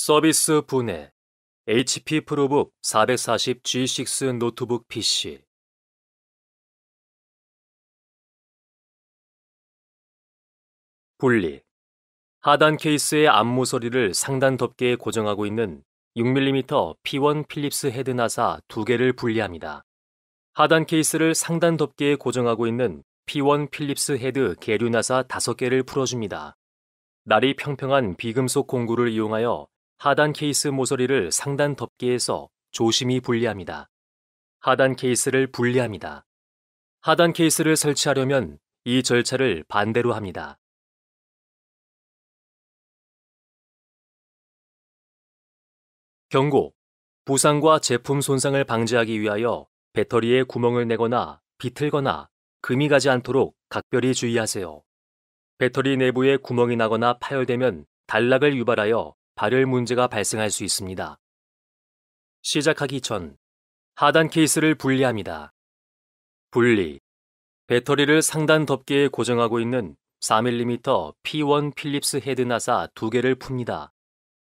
서비스 분해 HP 프로북 440G6 노트북 PC 분리 하단 케이스의 앞모서리를 상단 덮개에 고정하고 있는 6mm P1 필립스 헤드나사 두 개를 분리합니다. 하단 케이스를 상단 덮개에 고정하고 있는 P1 필립스 헤드 계류나사 5개를 풀어줍니다. 날이 평평한 비금속 공구를 이용하여 하단 케이스 모서리를 상단 덮개에서 조심히 분리합니다. 하단 케이스를 분리합니다. 하단 케이스를 설치하려면 이 절차를 반대로 합니다. 경고! 부상과 제품 손상을 방지하기 위하여 배터리에 구멍을 내거나 비틀거나 금이 가지 않도록 각별히 주의하세요. 배터리 내부에 구멍이 나거나 파열되면 단락을 유발하여 발열 문제가 발생할 수 있습니다. 시작하기 전 하단 케이스를 분리합니다. 분리. 배터리를 상단 덮개에 고정하고 있는 4mm P1 필립스 헤드 나사 두 개를 풉니다.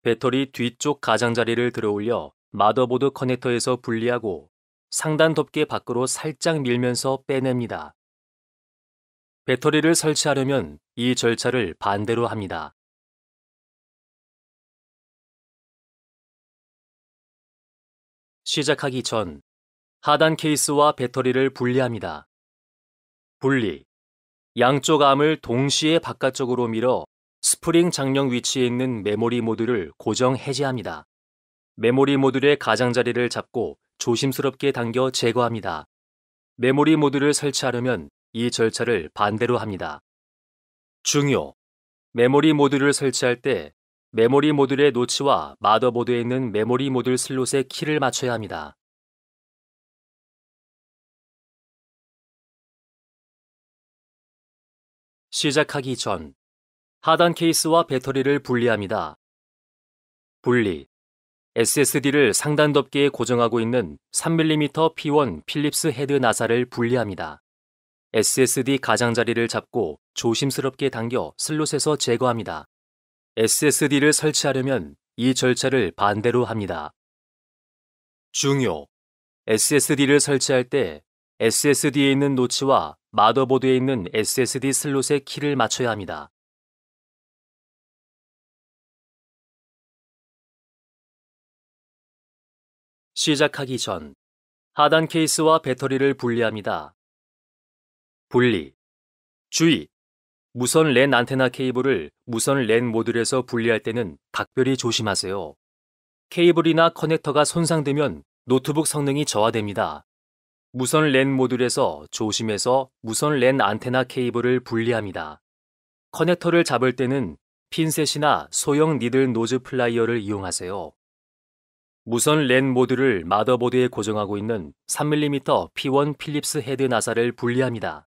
배터리 뒤쪽 가장자리를 들어올려 마더보드 커넥터에서 분리하고 상단 덮개 밖으로 살짝 밀면서 빼냅니다. 배터리를 설치하려면 이 절차를 반대로 합니다. 시작하기 전 하단 케이스와 배터리를 분리합니다. 분리. 양쪽 암을 동시에 바깥쪽으로 밀어 스프링 장력 위치에 있는 메모리 모듈을 고정 해제합니다. 메모리 모듈의 가장자리를 잡고 조심스럽게 당겨 제거합니다. 메모리 모듈을 설치하려면 이 절차를 반대로 합니다. 중요. 메모리 모듈을 설치할 때 메모리 모듈의 노치와 마더보드에 있는 메모리 모듈 슬롯의 키를 맞춰야 합니다. 시작하기 전 하단 케이스와 배터리를 분리합니다. 분리 SSD를 상단 덮개에 고정하고 있는 3mm P1 필립스 헤드 나사를 분리합니다. SSD 가장자리를 잡고 조심스럽게 당겨 슬롯에서 제거합니다. SSD를 설치하려면 이 절차를 반대로 합니다. 중요. SSD를 설치할 때 SSD에 있는 노치와 마더보드에 있는 SSD 슬롯의 키를 맞춰야 합니다. 시작하기 전 하단 케이스와 배터리를 분리합니다. 분리. 주의! 무선 랜 안테나 케이블을 무선 랜 모듈에서 분리할 때는 각별히 조심하세요. 케이블이나 커넥터가 손상되면 노트북 성능이 저하됩니다. 무선 랜 모듈에서 조심해서 무선 랜 안테나 케이블을 분리합니다. 커넥터를 잡을 때는 핀셋이나 소형 니들 노즈 플라이어를 이용하세요. 무선 랜 모듈을 마더보드에 고정하고 있는 3mm P1 필립스 헤드 나사를 분리합니다.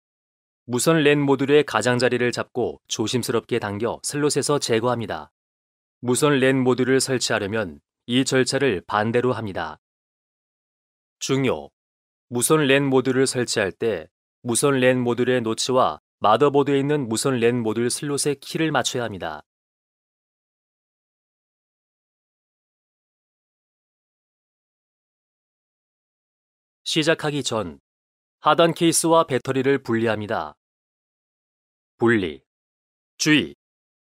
무선 랜 모듈의 가장자리를 잡고 조심스럽게 당겨 슬롯에서 제거합니다. 무선 랜 모듈을 설치하려면 이 절차를 반대로 합니다. 중요. 무선 랜 모듈을 설치할 때 무선 랜 모듈의 노치와 마더보드에 있는 무선 랜 모듈 슬롯의 키를 맞춰야 합니다. 시작하기 전 하단 케이스와 배터리를 분리합니다. 분리 주의!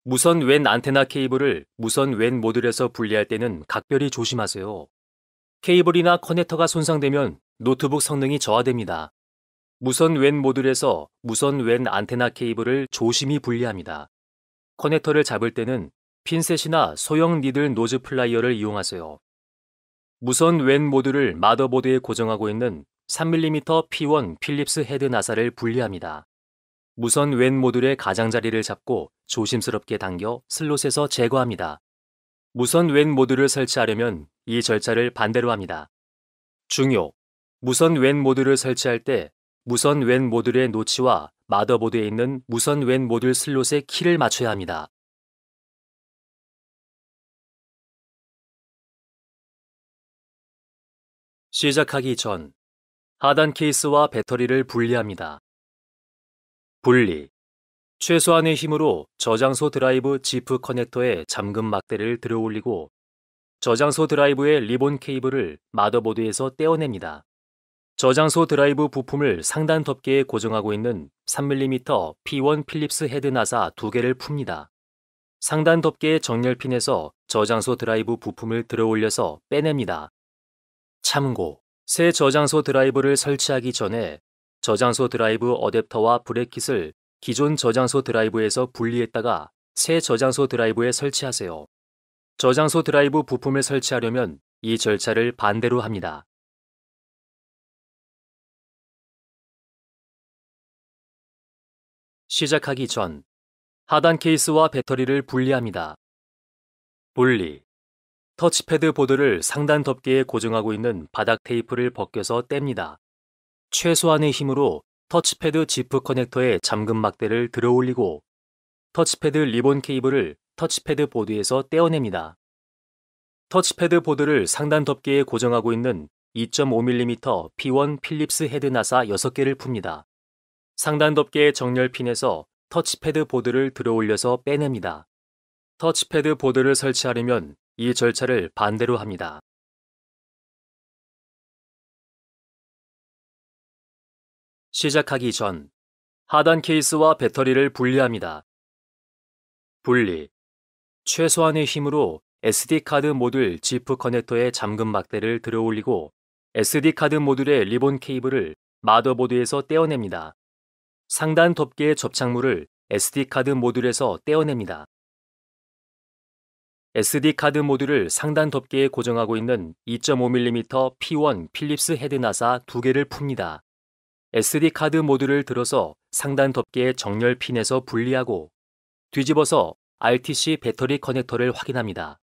무선 웬 안테나 케이블을 무선 웬 모듈에서 분리할 때는 각별히 조심하세요. 케이블이나 커넥터가 손상되면 노트북 성능이 저하됩니다. 무선 웬 모듈에서 무선 웬 안테나 케이블을 조심히 분리합니다. 커넥터를 잡을 때는 핀셋이나 소형 니들 노즈 플라이어를 이용하세요. 무선 웬 모듈을 마더보드에 고정하고 있는 3mm P1 필립스 헤드 나사를 분리합니다. 무선 왼 모듈의 가장자리를 잡고 조심스럽게 당겨 슬롯에서 제거합니다. 무선 왼 모듈을 설치하려면 이 절차를 반대로 합니다. 중요. 무선 왼 모듈을 설치할 때 무선 왼 모듈의 노치와 마더보드에 있는 무선 왼 모듈 슬롯의 키를 맞춰야 합니다. 시작하기 전 하단 케이스와 배터리를 분리합니다. 분리. 최소한의 힘으로 저장소 드라이브 지프 커넥터에 잠금 막대를 들어올리고 저장소 드라이브의 리본 케이블을 마더보드에서 떼어냅니다. 저장소 드라이브 부품을 상단 덮개에 고정하고 있는 3mm P1 필립스 헤드 나사 두 개를 풉니다. 상단 덮개의 정렬핀에서 저장소 드라이브 부품을 들어올려서 빼냅니다. 참고 새 저장소 드라이브를 설치하기 전에 저장소 드라이브 어댑터와 브래킷을 기존 저장소 드라이브에서 분리했다가 새 저장소 드라이브에 설치하세요. 저장소 드라이브 부품을 설치하려면 이 절차를 반대로 합니다. 시작하기 전 하단 케이스와 배터리를 분리합니다. 분리 터치패드 보드를 상단 덮개에 고정하고 있는 바닥 테이프를 벗겨서 뗍니다. 최소한의 힘으로 터치패드 지프 커넥터의 잠금 막대를 들어 올리고 터치패드 리본 케이블을 터치패드 보드에서 떼어냅니다. 터치패드 보드를 상단 덮개에 고정하고 있는 2.5mm P1 필립스 헤드나사 6개를 풉니다. 상단 덮개의 정렬 핀에서 터치패드 보드를 들어 올려서 빼냅니다. 터치패드 보드를 설치하려면 이 절차를 반대로 합니다. 시작하기 전 하단 케이스와 배터리를 분리합니다. 분리 최소한의 힘으로 SD카드 모듈 지프 커넥터의 잠금 막대를 들어올리고 SD카드 모듈의 리본 케이블을 마더보드에서 떼어냅니다. 상단 덮개의 접착물을 SD카드 모듈에서 떼어냅니다. SD카드 모듈을 상단 덮개에 고정하고 있는 2.5mm P1 필립스 헤드나사 두개를 풉니다. SD카드 모듈을 들어서 상단 덮개의 정렬 핀에서 분리하고 뒤집어서 RTC 배터리 커넥터를 확인합니다.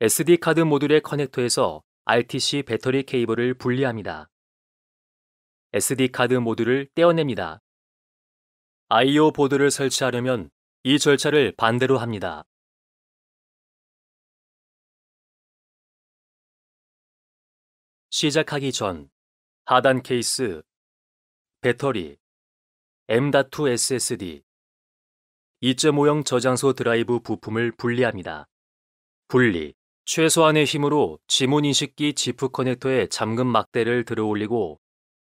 SD카드 모듈의 커넥터에서 RTC 배터리 케이블을 분리합니다. SD카드 모듈을 떼어냅니다. I.O. 보드를 설치하려면 이 절차를 반대로 합니다. 시작하기 전 하단 케이스, 배터리, M.2 SSD, 2.5형 저장소 드라이브 부품을 분리합니다. 분리, 최소한의 힘으로 지문인식기 지프 커넥터에 잠금 막대를 들어올리고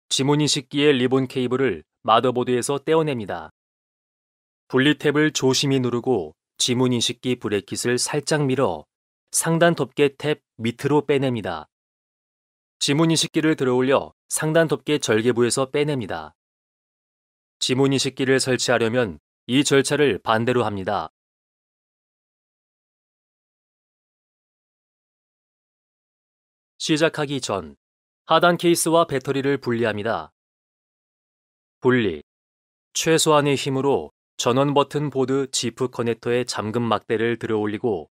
지문인식기의 리본 케이블을 마더보드에서 떼어냅니다. 분리 탭을 조심히 누르고 지문인식기 브레킷을 살짝 밀어 상단 덮개 탭 밑으로 빼냅니다. 지문인식기를 들어올려 상단 덮개 절개부에서 빼냅니다. 지문인식기를 설치하려면 이 절차를 반대로 합니다. 시작하기 전 하단 케이스와 배터리를 분리합니다. 분리 최소한의 힘으로 전원 버튼 보드 지프 커넥터의 잠금 막대를 들어올리고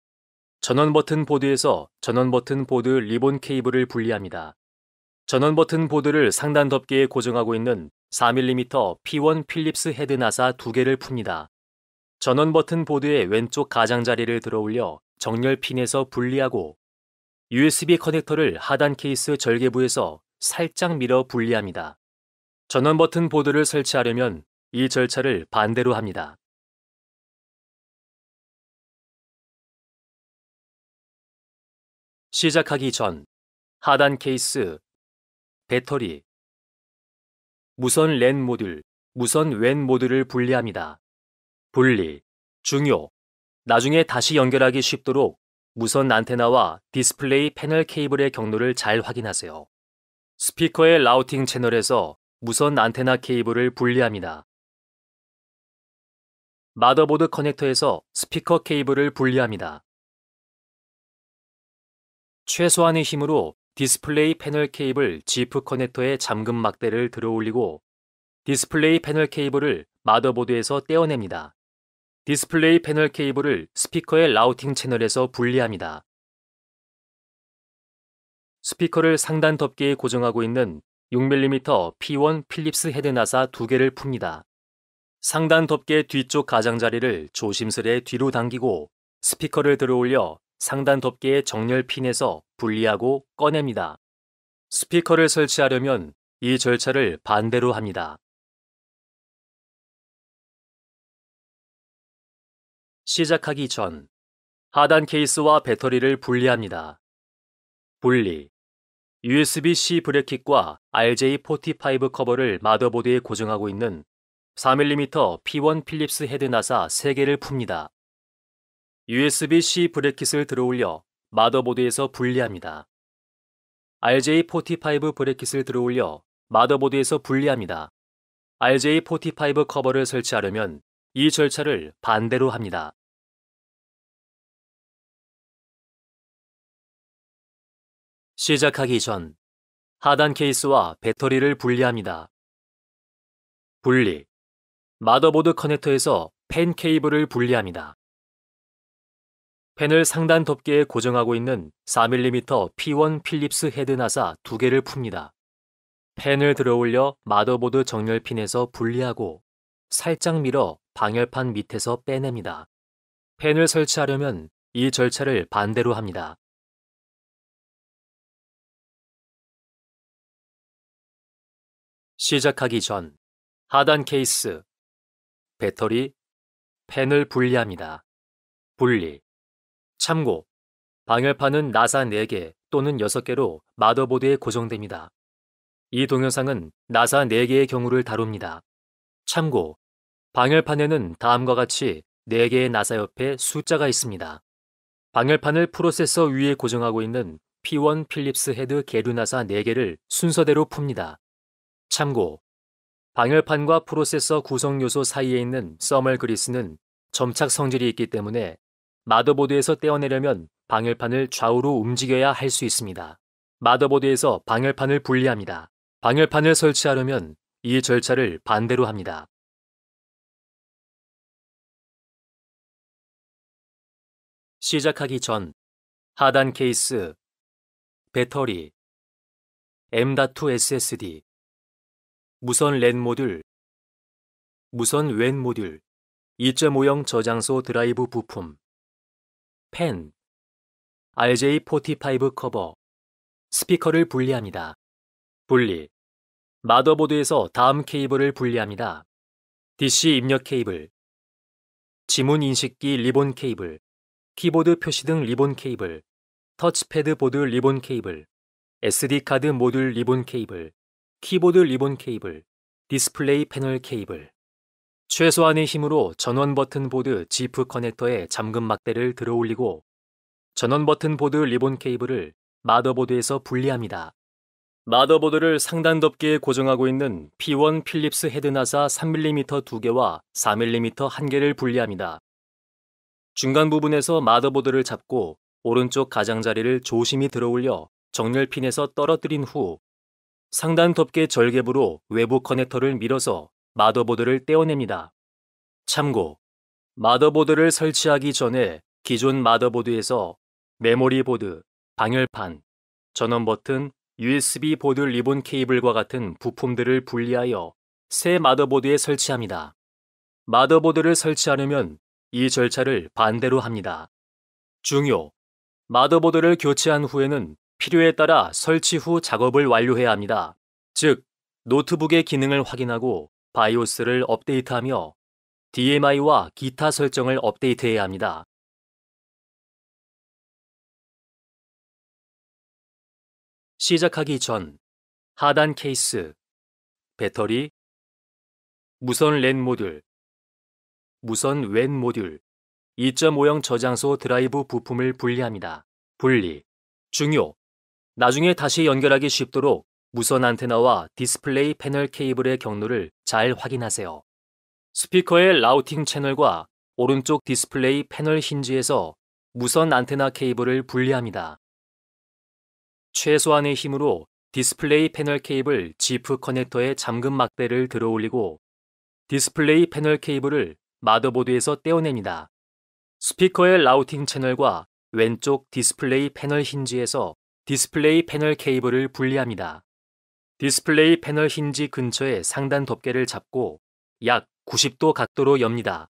전원 버튼 보드에서 전원 버튼 보드 리본 케이블을 분리합니다. 전원 버튼 보드를 상단 덮개에 고정하고 있는 4mm P1 필립스 헤드 나사 두 개를 풉니다. 전원 버튼 보드의 왼쪽 가장자리를 들어 올려 정렬 핀에서 분리하고 USB 커넥터를 하단 케이스 절개부에서 살짝 밀어 분리합니다. 전원 버튼 보드를 설치하려면 이 절차를 반대로 합니다. 시작하기 전 하단 케이스 배터리 무선 랜 모듈, 무선 웬 모듈을 분리합니다. 분리, 중요, 나중에 다시 연결하기 쉽도록 무선 안테나와 디스플레이 패널 케이블의 경로를 잘 확인하세요. 스피커의 라우팅 채널에서 무선 안테나 케이블을 분리합니다. 마더보드 커넥터에서 스피커 케이블을 분리합니다. 최소한의 힘으로 디스플레이 패널 케이블 지프 커넥터의 잠금 막대를 들어올리고 디스플레이 패널 케이블을 마더보드에서 떼어냅니다. 디스플레이 패널 케이블을 스피커의 라우팅 채널에서 분리합니다. 스피커를 상단 덮개에 고정하고 있는 6mm P1 필립스 헤드나사 두 개를 풉니다. 상단 덮개 뒤쪽 가장자리를 조심스레 뒤로 당기고 스피커를 들어올려 상단 덮개의 정렬 핀에서 분리하고 꺼냅니다. 스피커를 설치하려면 이 절차를 반대로 합니다. 시작하기 전 하단 케이스와 배터리를 분리합니다. 분리 USB-C 브레킷과 RJ45 커버를 마더보드에 고정하고 있는 4mm P1 필립스 헤드 나사 3개를 풉니다. USB-C 브레킷을 들어올려 마더보드에서 분리합니다. RJ45 브레킷을 들어올려 마더보드에서 분리합니다. RJ45 커버를 설치하려면 이 절차를 반대로 합니다. 시작하기 전 하단 케이스와 배터리를 분리합니다. 분리 마더보드 커넥터에서 펜 케이블을 분리합니다. 펜을 상단 덮개에 고정하고 있는 4mm P1 필립스 헤드나사 두 개를 풉니다. 펜을 들어 올려 마더보드 정렬핀에서 분리하고 살짝 밀어 방열판 밑에서 빼냅니다. 펜을 설치하려면 이 절차를 반대로 합니다. 시작하기 전 하단 케이스, 배터리, 펜을 분리합니다. 분리 참고, 방열판은 나사 4개 또는 6개로 마더보드에 고정됩니다. 이 동영상은 나사 4개의 경우를 다룹니다. 참고, 방열판에는 다음과 같이 4개의 나사 옆에 숫자가 있습니다. 방열판을 프로세서 위에 고정하고 있는 P1 필립스 헤드 게르나사 4개를 순서대로 풉니다. 참고, 방열판과 프로세서 구성 요소 사이에 있는 써멀 그리스는 점착 성질이 있기 때문에 마더보드에서 떼어내려면 방열판을 좌우로 움직여야 할 수 있습니다. 마더보드에서 방열판을 분리합니다. 방열판을 설치하려면 이 절차를 반대로 합니다. 시작하기 전 하단 케이스, 배터리, M.2 SSD, 무선 랜 모듈, 무선 웬 모듈, 2.5형 저장소 드라이브 부품, 펜, RJ45 커버, 스피커를 분리합니다. 분리. 마더보드에서 다음 케이블을 분리합니다. DC 입력 케이블, 지문 인식기 리본 케이블, 키보드 표시 등 리본 케이블, 터치패드 보드 리본 케이블, SD카드 모듈 리본 케이블, 키보드 리본 케이블, 디스플레이 패널 케이블. 최소한의 힘으로 전원 버튼 보드 지프 커넥터에 잠금 막대를 들어올리고 전원 버튼 보드 리본 케이블을 마더보드에서 분리합니다. 마더보드를 상단 덮개에 고정하고 있는 P1 필립스 헤드나사 3mm 2개와 4mm 1개를 분리합니다. 중간 부분에서 마더보드를 잡고 오른쪽 가장자리를 조심히 들어올려 정렬 핀에서 떨어뜨린 후 상단 덮개 절개부로 외부 커넥터를 밀어서 마더보드를 떼어냅니다. 참고, 마더보드를 설치하기 전에 기존 마더보드에서 메모리 보드, 방열판, 전원 버튼, USB 보드 리본 케이블과 같은 부품들을 분리하여 새 마더보드에 설치합니다. 마더보드를 설치하려면 이 절차를 반대로 합니다. 중요. 마더보드를 교체한 후에는 필요에 따라 설치 후 작업을 완료해야 합니다. 즉, 노트북의 기능을 확인하고 바이오스를 업데이트하며 DMI와 기타 설정을 업데이트해야 합니다. 시작하기 전 하단 케이스, 배터리, 무선 랜 모듈, 무선 웬 모듈, 2.5형 저장소 드라이브 부품을 분리합니다. 분리, 중요, 나중에 다시 연결하기 쉽도록 무선 안테나와 디스플레이 패널 케이블의 경로를 잘 확인하세요. 스피커의 라우팅 채널과 오른쪽 디스플레이 패널 힌지에서 무선 안테나 케이블을 분리합니다. 최소한의 힘으로 디스플레이 패널 케이블 지프 커넥터의 잠금 막대를 들어올리고 디스플레이 패널 케이블을 마더보드에서 떼어냅니다. 스피커의 라우팅 채널과 왼쪽 디스플레이 패널 힌지에서 디스플레이 패널 케이블을 분리합니다. 디스플레이 패널 힌지 근처에 상단 덮개를 잡고 약 90도 각도로 엽니다.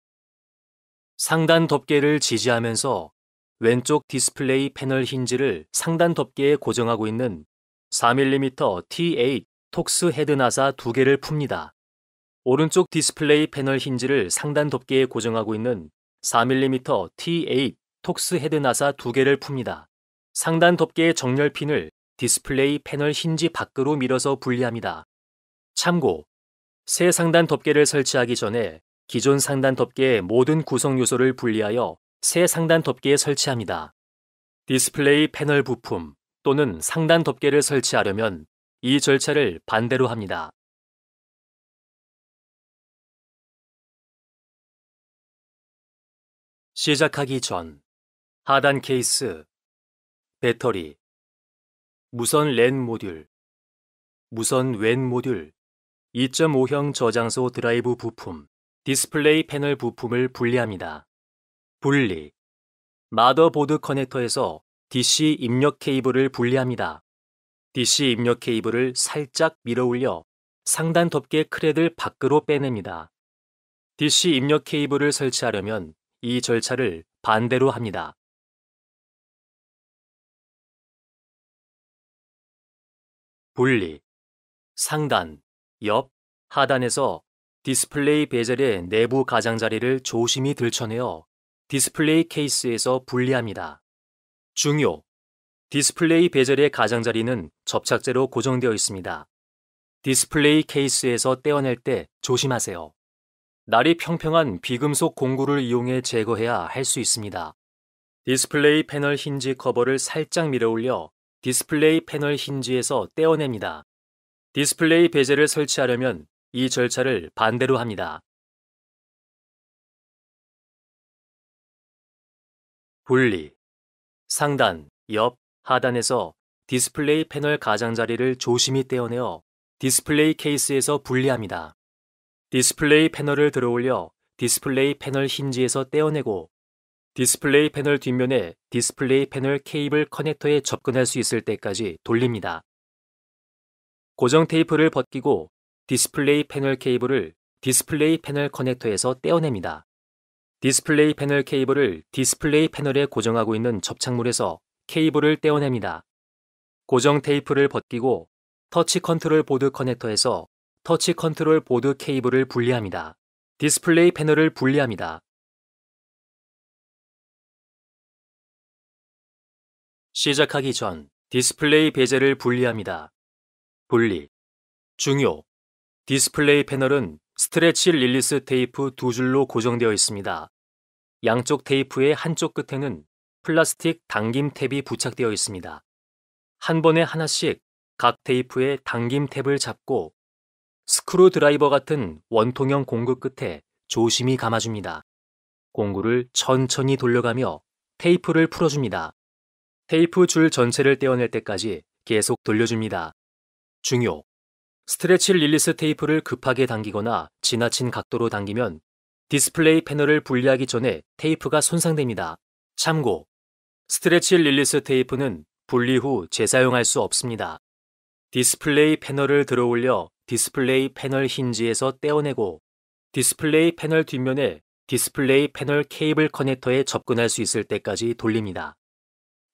상단 덮개를 지지하면서 왼쪽 디스플레이 패널 힌지를 상단 덮개에 고정하고 있는 4mm T8 톡스 헤드나사 두 개를 풉니다. 오른쪽 디스플레이 패널 힌지를 상단 덮개에 고정하고 있는 4mm T8 톡스 헤드나사 두 개를 풉니다. 상단 덮개의 정렬핀을 디스플레이 패널 힌지 밖으로 밀어서 분리합니다. 참고, 새 상단 덮개를 설치하기 전에 기존 상단 덮개의 모든 구성 요소를 분리하여 새 상단 덮개에 설치합니다. 디스플레이 패널 부품 또는 상단 덮개를 설치하려면 이 절차를 반대로 합니다. 시작하기 전 하단 케이스, 배터리, 무선 랜 모듈, 무선 웬 모듈, 2.5형 저장소 드라이브 부품, 디스플레이 패널 부품을 분리합니다. 분리. 마더보드 커넥터에서 DC 입력 케이블을 분리합니다. DC 입력 케이블을 살짝 밀어 올려 상단 덮개 크레들 밖으로 빼냅니다. DC 입력 케이블을 설치하려면 이 절차를 반대로 합니다. 분리, 상단, 옆, 하단에서 디스플레이 베젤의 내부 가장자리를 조심히 들춰내어 디스플레이 케이스에서 분리합니다. 중요. 디스플레이 베젤의 가장자리는 접착제로 고정되어 있습니다. 디스플레이 케이스에서 떼어낼 때 조심하세요. 날이 평평한 비금속 공구를 이용해 제거해야 할 수 있습니다. 디스플레이 패널 힌지 커버를 살짝 밀어 올려 디스플레이 패널 힌지에서 떼어냅니다. 디스플레이 베젤을 설치하려면 이 절차를 반대로 합니다. 분리 상단, 옆, 하단에서 디스플레이 패널 가장자리를 조심히 떼어내어 디스플레이 케이스에서 분리합니다. 디스플레이 패널을 들어올려 디스플레이 패널 힌지에서 떼어내고 디스플레이 패널 뒷면에 디스플레이 패널 케이블 커넥터에 접근할 수 있을 때까지 돌립니다. 고정 테이프를 벗기고 디스플레이 패널 케이블을 디스플레이 패널 커넥터에서 떼어냅니다. 디스플레이 패널 케이블을 디스플레이 패널에 고정하고 있는 접착물에서 케이블을 떼어냅니다. 고정 테이프를 벗기고 터치 컨트롤 보드 커넥터에서 터치 컨트롤 보드 케이블을 분리합니다. 디스플레이 패널을 분리합니다. 시작하기 전 디스플레이 베젤을 분리합니다. 분리 중요 디스플레이 패널은 스트레치 릴리스 테이프 두 줄로 고정되어 있습니다. 양쪽 테이프의 한쪽 끝에는 플라스틱 당김 탭이 부착되어 있습니다. 한 번에 하나씩 각 테이프의 당김 탭을 잡고 스크루 드라이버 같은 원통형 공구 끝에 조심히 감아줍니다. 공구를 천천히 돌려가며 테이프를 풀어줍니다. 테이프 줄 전체를 떼어낼 때까지 계속 돌려줍니다. 중요. 스트레치 릴리스 테이프를 급하게 당기거나 지나친 각도로 당기면 디스플레이 패널을 분리하기 전에 테이프가 손상됩니다. 참고, 스트레치 릴리스 테이프는 분리 후 재사용할 수 없습니다. 디스플레이 패널을 들어 올려 디스플레이 패널 힌지에서 떼어내고 디스플레이 패널 뒷면에 디스플레이 패널 케이블 커넥터에 접근할 수 있을 때까지 돌립니다.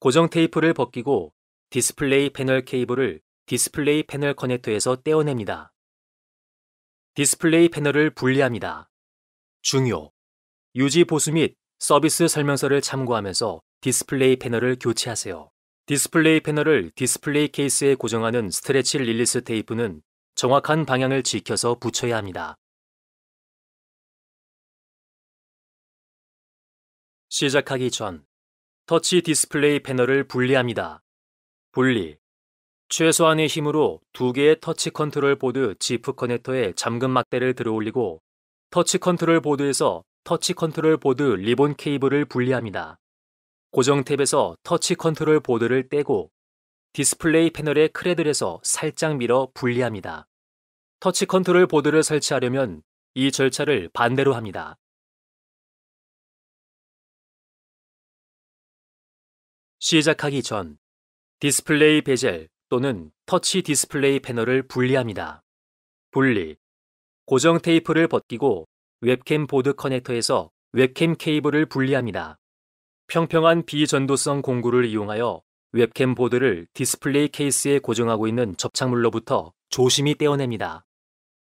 고정 테이프를 벗기고 디스플레이 패널 케이블을 디스플레이 패널 커넥터에서 떼어냅니다. 디스플레이 패널을 분리합니다. 중요. 유지 보수 및 서비스 설명서를 참고하면서 디스플레이 패널을 교체하세요. 디스플레이 패널을 디스플레이 케이스에 고정하는 스트레치 릴리스 테이프는 정확한 방향을 지켜서 붙여야 합니다. 시작하기 전 터치 디스플레이 패널을 분리합니다. 분리. 최소한의 힘으로 두 개의 터치 컨트롤 보드 지프 커넥터에 잠금 막대를 들어올리고 터치 컨트롤 보드에서 터치 컨트롤 보드 리본 케이블을 분리합니다. 고정 탭에서 터치 컨트롤 보드를 떼고 디스플레이 패널의 크레들에서 살짝 밀어 분리합니다. 터치 컨트롤 보드를 설치하려면 이 절차를 반대로 합니다. 시작하기 전 디스플레이 베젤 또는 터치 디스플레이 패널을 분리합니다. 분리. 고정 테이프를 벗기고 웹캠 보드 커넥터에서 웹캠 케이블을 분리합니다. 평평한 비전도성 공구를 이용하여 웹캠 보드를 디스플레이 케이스에 고정하고 있는 접착물로부터 조심히 떼어냅니다.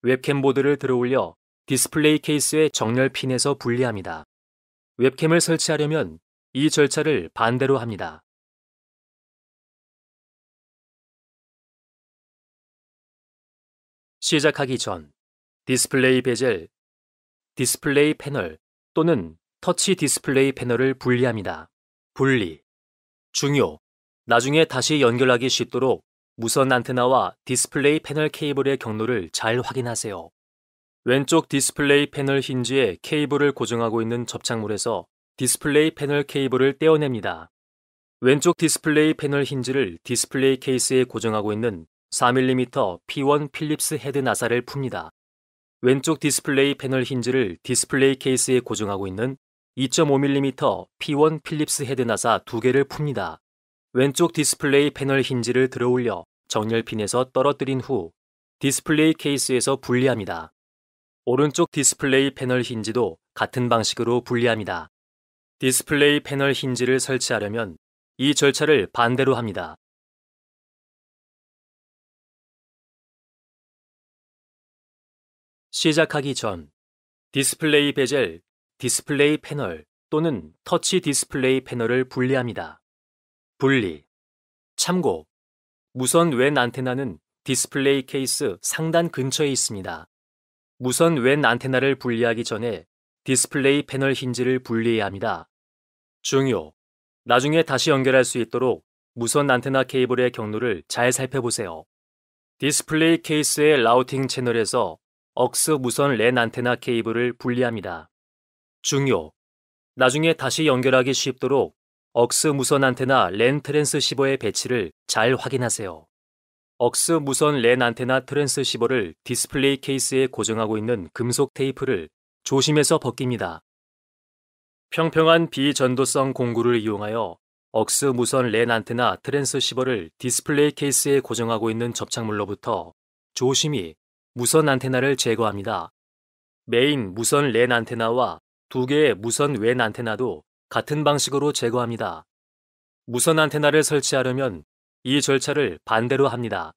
웹캠 보드를 들어올려 디스플레이 케이스의 정렬 핀에서 분리합니다. 웹캠을 설치하려면 이 절차를 반대로 합니다. 시작하기 전 디스플레이 베젤, 디스플레이 패널 또는 터치 디스플레이 패널을 분리합니다. 분리. 중요. 나중에 다시 연결하기 쉽도록 무선 안테나와 디스플레이 패널 케이블의 경로를 잘 확인하세요. 왼쪽 디스플레이 패널 힌지에 케이블을 고정하고 있는 접착물에서 디스플레이 패널 케이블을 떼어냅니다. 왼쪽 디스플레이 패널 힌지를 디스플레이 케이스에 고정하고 있는 4mm P1 필립스 헤드 나사를 풉니다. 왼쪽 디스플레이 패널 힌지를 디스플레이 케이스에 고정하고 있는 2.5mm P1 필립스 헤드 나사 두개를 풉니다. 왼쪽 디스플레이 패널 힌지를 들어 올려 정렬핀에서 떨어뜨린 후 디스플레이 케이스에서 분리합니다. 오른쪽 디스플레이 패널 힌지도 같은 방식으로 분리합니다. 디스플레이 패널 힌지를 설치하려면 이 절차를 반대로 합니다. 시작하기 전 디스플레이 베젤, 디스플레이 패널 또는 터치 디스플레이 패널을 분리합니다. 분리 참고 무선 웬 안테나는 디스플레이 케이스 상단 근처에 있습니다. 무선 웬 안테나를 분리하기 전에 디스플레이 패널 힌지를 분리해야 합니다. 중요. 나중에 다시 연결할 수 있도록 무선 안테나 케이블의 경로를 잘 살펴보세요. 디스플레이 케이스의 라우팅 채널에서 억스 무선 랜 안테나 케이블을 분리합니다. 중요. 나중에 다시 연결하기 쉽도록 억스 무선 안테나 랜 트랜스시버의 배치를 잘 확인하세요. 억스 무선 랜 안테나 트랜스시버를 디스플레이 케이스에 고정하고 있는 금속 테이프를 조심해서 벗깁니다. 평평한 비전도성 공구를 이용하여 억스 무선 렌 안테나 트랜스시버를 디스플레이 케이스에 고정하고 있는 접착물로부터 조심히 무선 안테나를 제거합니다. 메인 무선 렌 안테나와 두 개의 무선 웬 안테나도 같은 방식으로 제거합니다. 무선 안테나를 설치하려면 이 절차를 반대로 합니다.